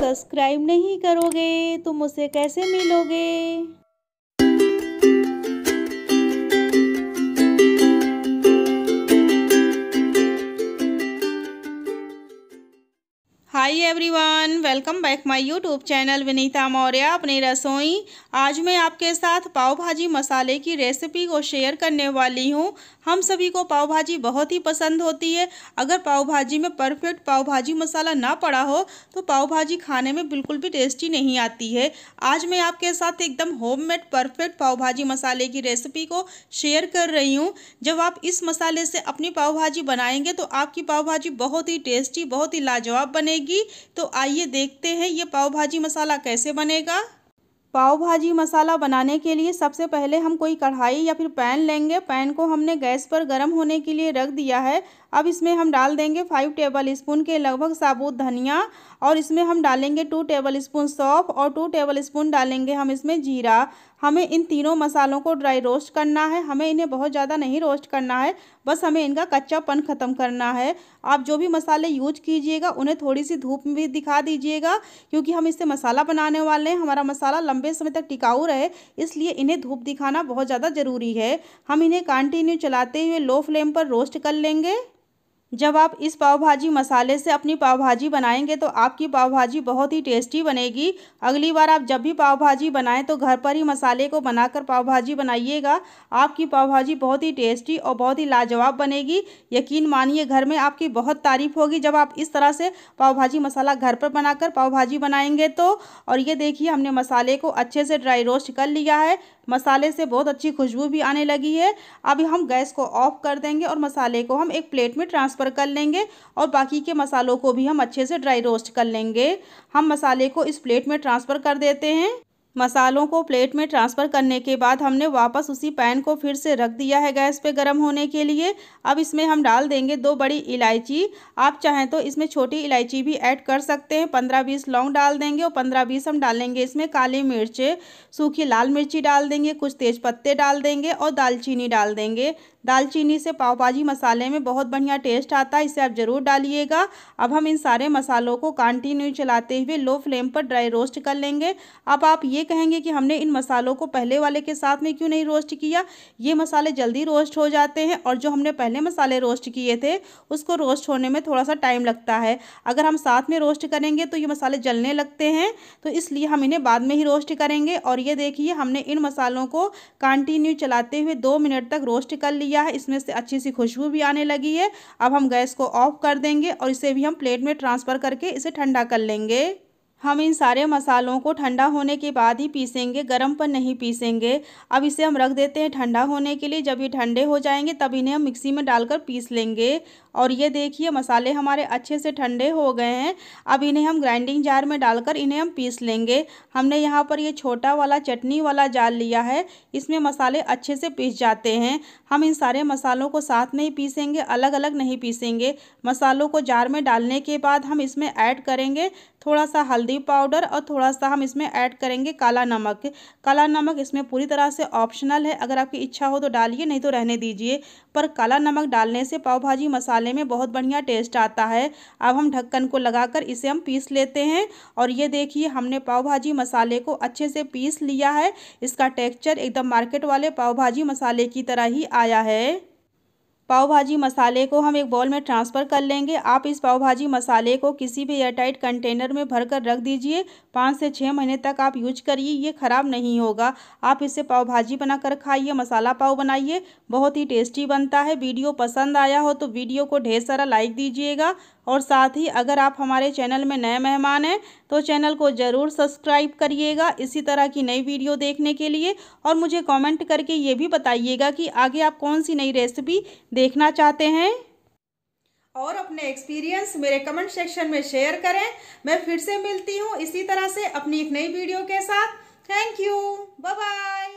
subscribe नहीं करोगे तुम मुझसे कैसे मिलोगे hi everyone welcome back my YouTube channel Vinita Maurya अपनी रसोई आज मैं आपके साथ पाव भाजी मसाले की रेसिपी को शेयर करने वाली हूँ हम सभी को पाव भाजी बहुत ही पसंद होती है अगर पाव भाजी में परफेक्ट पाव भाजी मसाला ना पड़ा हो तो पाव भाजी खाने में बिल्कुल भी टेस्टी नहीं आती है आज मैं आपके साथ एकदम होम परफेक्ट पाव भाजी मसाले की रेसिपी को शेयर कर रही हूँ जब आप इस मसाले से अपनी पाव भाजी बनाएंगे तो आपकी पाव भाजी बहुत ही टेस्टी बहुत ही लाजवाब बनेगी भाजी तो आइए देखते हैं ये पाव भाजी मसाला कैसे बनेगा पाव भाजी मसाला बनाने के लिए सबसे पहले हम कोई कढ़ाई या फिर पैन लेंगे पैन को हमने गैस पर गर्म होने के लिए रख दिया है अब इसमें हम डाल देंगे फाइव टेबल स्पून के लगभग साबुत धनिया और इसमें हम डालेंगे टू टेबल स्पून सौंफ और टू टेबल स्पून डालेंगे हम इसमें जीरा हमें इन तीनों मसालों को ड्राई रोस्ट करना है हमें इन्हें बहुत ज़्यादा नहीं रोस्ट करना है बस हमें इनका कच्चापन ख़त्म करना है आप जो भी मसाले यूज कीजिएगा उन्हें थोड़ी सी धूप में भी दिखा दीजिएगा क्योंकि हम इससे मसाला बनाने वाले हैं हमारा मसाला लंबे समय तक टिकाऊ रहे इसलिए इन्हें धूप दिखाना बहुत ज़्यादा ज़रूरी है हम इन्हें कंटिन्यू चलाते हुए लो फ्लेम पर रोस्ट कर लेंगे जब आप इस पाव भाजी मसाले से अपनी पाव भाजी बनाएंगे तो आपकी पाव भाजी बहुत ही टेस्टी बनेगी अगली बार आप जब भी पाव भाजी बनाएं तो घर पर ही मसाले को बनाकर पाव भाजी बनाइएगा आपकी पाव भाजी बहुत ही टेस्टी और बहुत ही लाजवाब बनेगी यकीन मानिए घर में आपकी बहुत तारीफ होगी जब आप इस तरह से पाव भाजी मसाला घर पर बनाकर पाव भाजी बनाएंगे तो और ये देखिए हमने मसाले को अच्छे से ड्राई रोस्ट कर लिया है मसाले से बहुत अच्छी खुशबू भी आने लगी है अभी हम गैस को ऑफ कर देंगे और मसाले को हम एक प्लेट में ट्रांसफ़र कर लेंगे और बाकी के मसालों को भी हम अच्छे से ड्राई रोस्ट कर लेंगे हम मसाले को इस प्लेट में ट्रांसफ़र कर देते हैं मसालों को प्लेट में ट्रांसफ़र करने के बाद हमने वापस उसी पैन को फिर से रख दिया है गैस पे गर्म होने के लिए अब इसमें हम डाल देंगे दो बड़ी इलायची आप चाहें तो इसमें छोटी इलायची भी ऐड कर सकते हैं पंद्रह बीस लौंग डाल देंगे और पंद्रह बीस हम डालेंगे इसमें काली मिर्च सूखी लाल मिर्ची डाल देंगे कुछ तेज़ पत्ते डाल देंगे और दालचीनी डाल देंगे दालचीनी से पाव भाजी मसाले में बहुत बढ़िया टेस्ट आता है इसे आप ज़रूर डालिएगा अब हम इन सारे मसालों को कंटिन्यू चलाते हुए लो फ्लेम पर ड्राई रोस्ट कर लेंगे अब आप ये कहेंगे कि हमने इन मसालों को पहले वाले के साथ में क्यों नहीं रोस्ट किया ये मसाले जल्दी रोस्ट हो जाते हैं और जो हमने पहले मसाले रोस्ट किए थे उसको रोस्ट होने में थोड़ा सा टाइम लगता है अगर हम साथ में रोस्ट करेंगे तो ये मसाले जलने लगते हैं तो इसलिए हम इन्हें बाद में ही रोस्ट करेंगे और ये देखिए हमने इन मसालों को कंटिन्यू चलाते हुए दो मिनट तक रोस्ट कर लिया है इसमें से अच्छी सी खुशबू भी आने लगी है अब हम गैस को ऑफ कर देंगे और इसे भी हम प्लेट में ट्रांसफ़र करके इसे ठंडा कर लेंगे हम इन सारे मसालों को ठंडा होने के बाद ही पीसेंगे गर्म पर नहीं पीसेंगे अब इसे हम रख देते हैं ठंडा होने के लिए जब ये ठंडे हो जाएंगे तब इन्हें हम मिक्सी में डालकर पीस लेंगे और ये देखिए मसाले हमारे अच्छे से ठंडे हो गए हैं अब इन्हें हम ग्राइंडिंग जार में डालकर इन्हें हम पीस लेंगे हमने यहाँ पर ये छोटा वाला चटनी वाला जाल लिया है इसमें मसाले अच्छे से पीस जाते हैं हम इन सारे मसालों को साथ में ही पीसेंगे अलग अलग नहीं पीसेंगे मसालों को जार में डालने के बाद हम इसमें ऐड करेंगे थोड़ा सा हल्दी हल्दी पाउडर और थोड़ा सा हम इसमें ऐड करेंगे काला नमक काला नमक इसमें पूरी तरह से ऑप्शनल है अगर आपकी इच्छा हो तो डालिए नहीं तो रहने दीजिए पर काला नमक डालने से पाव भाजी मसाले में बहुत बढ़िया टेस्ट आता है अब हम ढक्कन को लगाकर इसे हम पीस लेते हैं और ये देखिए हमने पाव भाजी मसाले को अच्छे से पीस लिया है इसका टेक्स्चर एकदम मार्केट वाले पाव भाजी मसाले की तरह ही आया है पाव भाजी मसाले को हम एक बॉल में ट्रांसफ़र कर लेंगे आप इस पाव भाजी मसाले को किसी भी एयरटाइट कंटेनर में भरकर रख दीजिए पाँच से छः महीने तक आप यूज करिए ये ख़राब नहीं होगा आप इसे पाव भाजी बनाकर खाइए मसाला पाव बनाइए बहुत ही टेस्टी बनता है वीडियो पसंद आया हो तो वीडियो को ढेर सारा लाइक दीजिएगा और साथ ही अगर आप हमारे चैनल में नए मेहमान हैं तो चैनल को ज़रूर सब्सक्राइब करिएगा इसी तरह की नई वीडियो देखने के लिए और मुझे कॉमेंट करके ये भी बताइएगा कि आगे आप कौन सी नई रेसिपी देखना चाहते हैं और अपने एक्सपीरियंस मेरे कमेंट सेक्शन में शेयर करें मैं फिर से मिलती हूँ इसी तरह से अपनी एक नई वीडियो के साथ थैंक यू बाय बाय